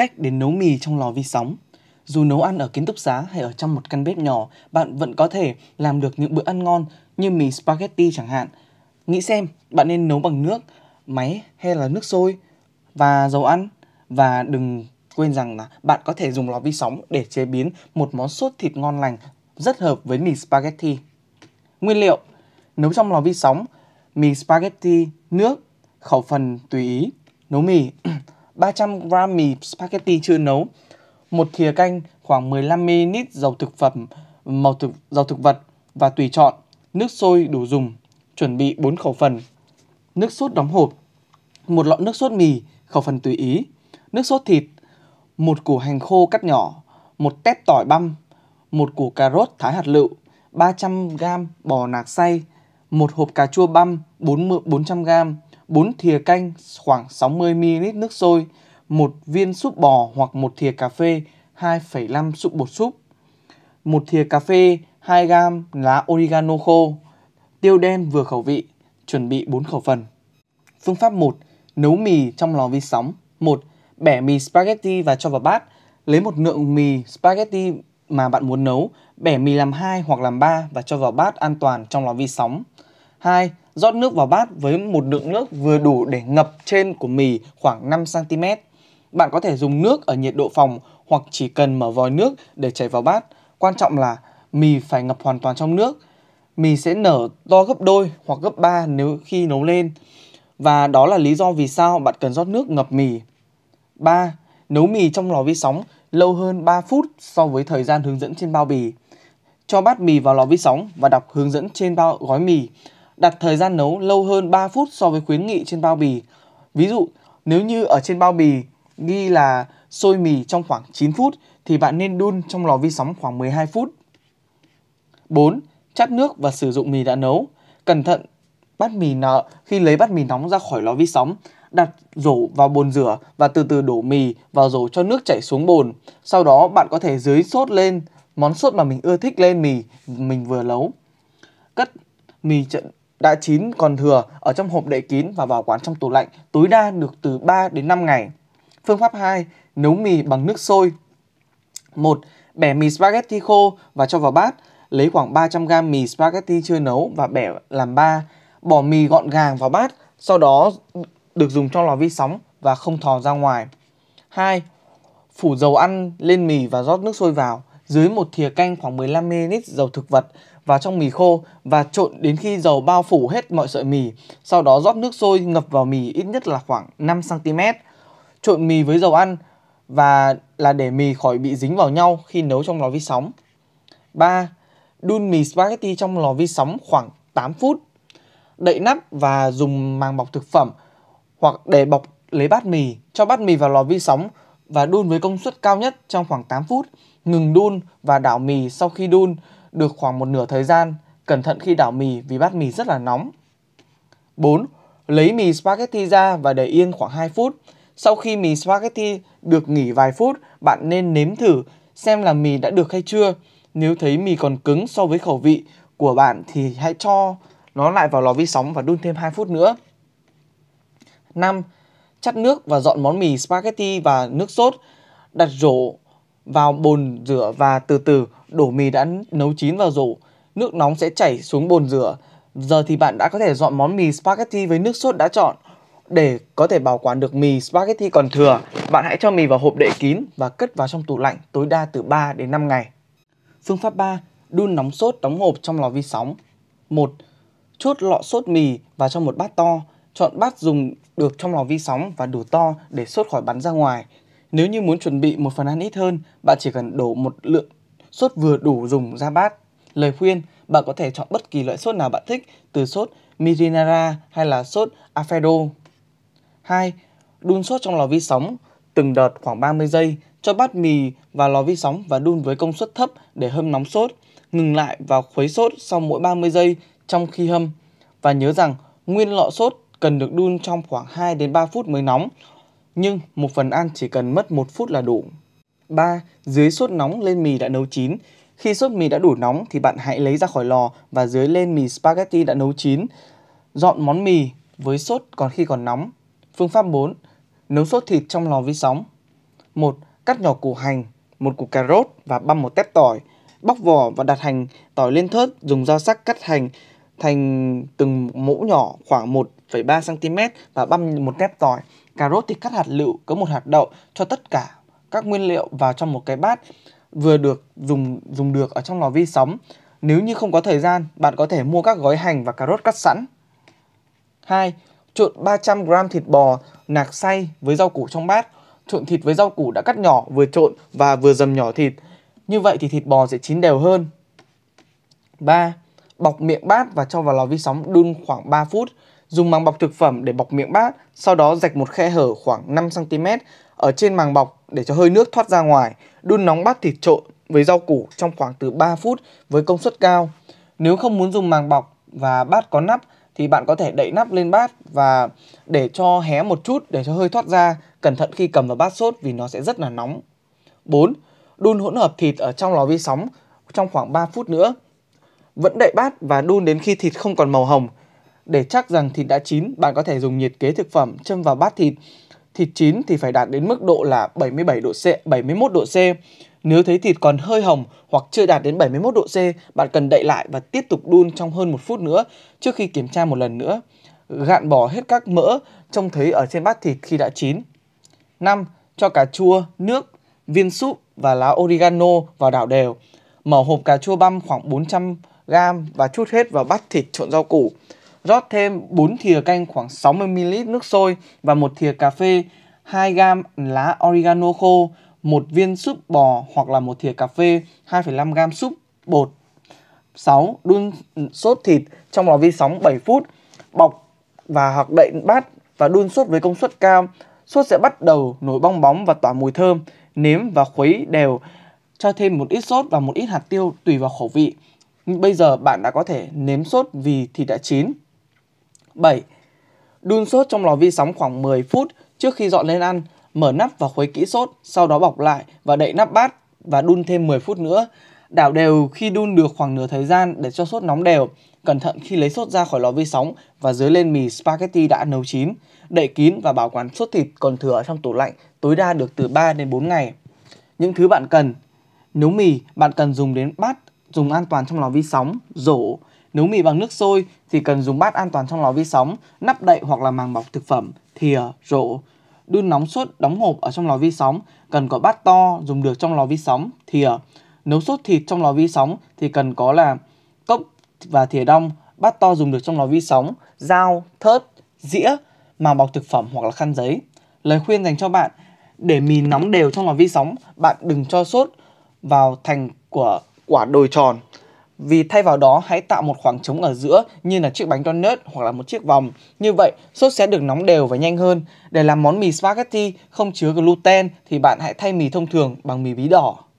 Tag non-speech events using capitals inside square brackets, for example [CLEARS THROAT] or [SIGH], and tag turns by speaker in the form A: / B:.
A: cách để nấu mì trong lò vi sóng. Dù nấu ăn ở kiến túc xá hay ở trong một căn bếp nhỏ, bạn vẫn có thể làm được những bữa ăn ngon như mì spaghetti chẳng hạn. Nghĩ xem, bạn nên nấu bằng nước, máy hay là nước sôi và dầu ăn và đừng quên rằng là bạn có thể dùng lò vi sóng để chế biến một món sốt thịt ngon lành rất hợp với mì spaghetti. Nguyên liệu Nấu trong lò vi sóng, mì spaghetti, nước, khẩu phần tùy ý, nấu mì [CLEARS THROAT] 300 g mì spaghetti chưa nấu, một thìa canh, khoảng 15 ml dầu thực phẩm, màu thực, dầu thực vật và tùy chọn, nước sôi đủ dùng, chuẩn bị 4 khẩu phần. Nước sốt đóng hộp, một lọ nước sốt mì, khẩu phần tùy ý, nước sốt thịt, một củ hành khô cắt nhỏ, một tép tỏi băm, một củ cà rốt thái hạt lựu, 300 g bò nạc xay, một hộp cà chua băm 40, 400 g, 4 thìa canh khoảng 60ml nước sôi, một viên súp bò hoặc một thìa cà phê, 2,5 súp bột súp, một thìa cà phê, 2 gam lá oregano khô, tiêu đen vừa khẩu vị, chuẩn bị 4 khẩu phần. Phương pháp 1. Nấu mì trong lò vi sóng 1. Bẻ mì spaghetti và cho vào bát Lấy một lượng mì spaghetti mà bạn muốn nấu Bẻ mì làm 2 hoặc làm 3 và cho vào bát an toàn trong lò vi sóng 2 rót nước vào bát với một lượng nước vừa đủ để ngập trên của mì khoảng 5cm. Bạn có thể dùng nước ở nhiệt độ phòng hoặc chỉ cần mở vòi nước để chảy vào bát. Quan trọng là mì phải ngập hoàn toàn trong nước. Mì sẽ nở to gấp đôi hoặc gấp ba nếu khi nấu lên. Và đó là lý do vì sao bạn cần rót nước ngập mì. 3. Nấu mì trong lò vi sóng lâu hơn 3 phút so với thời gian hướng dẫn trên bao bì. Cho bát mì vào lò vi sóng và đọc hướng dẫn trên bao gói mì đặt thời gian nấu lâu hơn 3 phút so với khuyến nghị trên bao bì. Ví dụ, nếu như ở trên bao bì ghi là sôi mì trong khoảng 9 phút thì bạn nên đun trong lò vi sóng khoảng 12 phút. 4. Chắt nước và sử dụng mì đã nấu. Cẩn thận bát mì nợ khi lấy bát mì nóng ra khỏi lò vi sóng, đặt rổ vào bồn rửa và từ từ đổ mì vào rổ cho nước chảy xuống bồn. Sau đó bạn có thể dưới sốt lên món sốt mà mình ưa thích lên mì mình vừa nấu. Cất mì trận đã chín còn thừa ở trong hộp đậy kín và bảo quản trong tủ lạnh tối đa được từ 3 đến 5 ngày. Phương pháp 2. Nấu mì bằng nước sôi 1. Bẻ mì spaghetti khô và cho vào bát. Lấy khoảng 300g mì spaghetti chưa nấu và bẻ làm 3. Bỏ mì gọn gàng vào bát, sau đó được dùng trong lò vi sóng và không thò ra ngoài. 2. Phủ dầu ăn lên mì và rót nước sôi vào dưới một thìa canh khoảng 15 ml dầu thực vật vào trong mì khô và trộn đến khi dầu bao phủ hết mọi sợi mì. Sau đó rót nước sôi ngập vào mì ít nhất là khoảng 5 cm. Trộn mì với dầu ăn và là để mì khỏi bị dính vào nhau khi nấu trong lò vi sóng. 3. Đun mì spaghetti trong lò vi sóng khoảng 8 phút. Đậy nắp và dùng màng bọc thực phẩm hoặc để bọc lấy bát mì, cho bát mì vào lò vi sóng và đun với công suất cao nhất trong khoảng 8 phút, ngừng đun và đảo mì sau khi đun được khoảng một nửa thời gian, cẩn thận khi đảo mì vì bát mì rất là nóng. 4. Lấy mì spaghetti ra và để yên khoảng 2 phút. Sau khi mì spaghetti được nghỉ vài phút, bạn nên nếm thử xem là mì đã được hay chưa. Nếu thấy mì còn cứng so với khẩu vị của bạn thì hãy cho nó lại vào lò vi sóng và đun thêm 2 phút nữa. 5 chắt nước và dọn món mì spaghetti và nước sốt, đặt rổ vào bồn rửa và từ từ đổ mì đã nấu chín vào rổ. Nước nóng sẽ chảy xuống bồn rửa. Giờ thì bạn đã có thể dọn món mì spaghetti với nước sốt đã chọn. Để có thể bảo quản được mì spaghetti còn thừa, bạn hãy cho mì vào hộp đậy kín và cất vào trong tủ lạnh tối đa từ 3 đến 5 ngày. Phương pháp 3. Đun nóng sốt đóng hộp trong lò vi sóng. 1. Chốt lọ sốt mì vào trong một bát to, Chọn bát dùng được trong lò vi sóng và đủ to để sốt khỏi bắn ra ngoài. Nếu như muốn chuẩn bị một phần ăn ít hơn, bạn chỉ cần đổ một lượng sốt vừa đủ dùng ra bát. Lời khuyên, bạn có thể chọn bất kỳ loại sốt nào bạn thích, từ sốt marinara hay là sốt Alfredo. 2. Đun sốt trong lò vi sóng từng đợt khoảng 30 giây, cho bát mì và lò vi sóng và đun với công suất thấp để hâm nóng sốt, ngừng lại và khuấy sốt sau mỗi 30 giây trong khi hâm. Và nhớ rằng nguyên lọ sốt cần được đun trong khoảng 2 đến 3 phút mới nóng, nhưng một phần ăn chỉ cần mất 1 phút là đủ. 3. Dưới sốt nóng lên mì đã nấu chín. Khi sốt mì đã đủ nóng thì bạn hãy lấy ra khỏi lò và dưới lên mì spaghetti đã nấu chín. Dọn món mì với sốt còn khi còn nóng. Phương pháp 4. Nấu sốt thịt trong lò vi sóng. 1. Cắt nhỏ củ hành, một củ cà rốt và băm một tép tỏi. Bóc vỏ và đặt hành tỏi lên thớt, dùng dao sắc cắt hành thành từng mẫu nhỏ khoảng 1 1,3 cm và băm một tép tỏi. Cà rốt thì cắt hạt lựu, có một hạt đậu cho tất cả các nguyên liệu vào trong một cái bát vừa được dùng dùng được ở trong lò vi sóng. Nếu như không có thời gian, bạn có thể mua các gói hành và cà rốt cắt sẵn. 2. Trộn 300 g thịt bò nạc xay với rau củ trong bát. Trộn thịt với rau củ đã cắt nhỏ, vừa trộn và vừa dầm nhỏ thịt. Như vậy thì thịt bò sẽ chín đều hơn. 3. Bọc miệng bát và cho vào lò vi sóng đun khoảng 3 phút dùng màng bọc thực phẩm để bọc miệng bát, sau đó rạch một khe hở khoảng 5cm ở trên màng bọc để cho hơi nước thoát ra ngoài, đun nóng bát thịt trộn với rau củ trong khoảng từ 3 phút với công suất cao. Nếu không muốn dùng màng bọc và bát có nắp thì bạn có thể đậy nắp lên bát và để cho hé một chút để cho hơi thoát ra, cẩn thận khi cầm vào bát sốt vì nó sẽ rất là nóng. 4. Đun hỗn hợp thịt ở trong lò vi sóng trong khoảng 3 phút nữa. Vẫn đậy bát và đun đến khi thịt không còn màu hồng để chắc rằng thịt đã chín, bạn có thể dùng nhiệt kế thực phẩm châm vào bát thịt. Thịt chín thì phải đạt đến mức độ là 77 độ C, 71 độ C. Nếu thấy thịt còn hơi hồng hoặc chưa đạt đến 71 độ C, bạn cần đậy lại và tiếp tục đun trong hơn một phút nữa trước khi kiểm tra một lần nữa. Gạn bỏ hết các mỡ trông thấy ở trên bát thịt khi đã chín. 5. Cho cà chua, nước, viên súp và lá oregano vào đảo đều. Mở hộp cà chua băm khoảng 400 g và chút hết vào bát thịt trộn rau củ rót thêm 4 thìa canh khoảng 60ml nước sôi và một thìa cà phê, 2 gam lá oregano khô, một viên súp bò hoặc là một thìa cà phê, 2,5 gam súp bột. 6. Đun sốt thịt trong lò vi sóng 7 phút, bọc và hoặc đậy bát và đun sốt với công suất cao. Sốt sẽ bắt đầu nổi bong bóng và tỏa mùi thơm, nếm và khuấy đều, cho thêm một ít sốt và một ít hạt tiêu tùy vào khẩu vị. Bây giờ bạn đã có thể nếm sốt vì thịt đã chín. 7. Đun sốt trong lò vi sóng khoảng 10 phút trước khi dọn lên ăn, mở nắp và khuấy kỹ sốt, sau đó bọc lại và đậy nắp bát và đun thêm 10 phút nữa. Đảo đều khi đun được khoảng nửa thời gian để cho sốt nóng đều. Cẩn thận khi lấy sốt ra khỏi lò vi sóng và dưới lên mì spaghetti đã nấu chín. Đậy kín và bảo quản sốt thịt còn thừa ở trong tủ lạnh tối đa được từ 3 đến 4 ngày. Những thứ bạn cần Nấu mì, bạn cần dùng đến bát, dùng an toàn trong lò vi sóng, rổ. Nấu mì bằng nước sôi, thì cần dùng bát an toàn trong lò vi sóng, nắp đậy hoặc là màng bọc thực phẩm, thìa, rổ, đun nóng sốt đóng hộp ở trong lò vi sóng, cần có bát to dùng được trong lò vi sóng, thìa. Nấu sốt thịt trong lò vi sóng thì cần có là cốc và thìa đong, bát to dùng được trong lò vi sóng, dao, thớt, dĩa, màng bọc thực phẩm hoặc là khăn giấy. Lời khuyên dành cho bạn, để mì nóng đều trong lò vi sóng, bạn đừng cho sốt vào thành của quả đồi tròn vì thay vào đó hãy tạo một khoảng trống ở giữa như là chiếc bánh donut hoặc là một chiếc vòng. Như vậy, sốt sẽ được nóng đều và nhanh hơn. Để làm món mì spaghetti không chứa gluten thì bạn hãy thay mì thông thường bằng mì bí đỏ.